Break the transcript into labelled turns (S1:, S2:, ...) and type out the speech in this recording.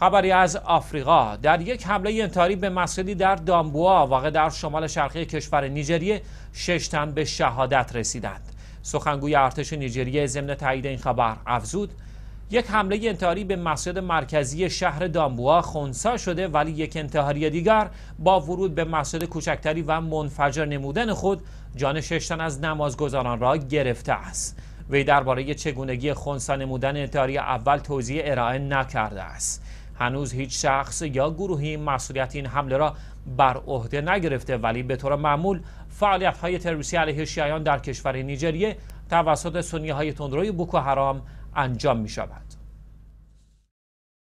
S1: خبری از آفریقا در یک حمله انتحاری به مسجدی در دامبوا واقع در شمال شرقی کشور نیجریه شش تن به شهادت رسیدند سخنگوی ارتش نیجریه ضمن تایید این خبر افزود یک حمله انتحاری به مسجد مرکزی شهر دامبوا خونسا شده ولی یک انتحاری دیگر با ورود به مسجد کوچکتری و منفجر نمودن خود جان شش تن از نمازگزاران را گرفته است وی درباره چگونگی خونسا نمودن انتحاری اول توضیح ارائه نکرده است هنوز هیچ شخص یا گروهی مسئولیت این حمله را بر عهده نگرفته ولی به طور معمول فعالیت های تروریستی علیه شیعیان در کشور نیجریه توسط سنی های تندروی بوکو حرام انجام می شود.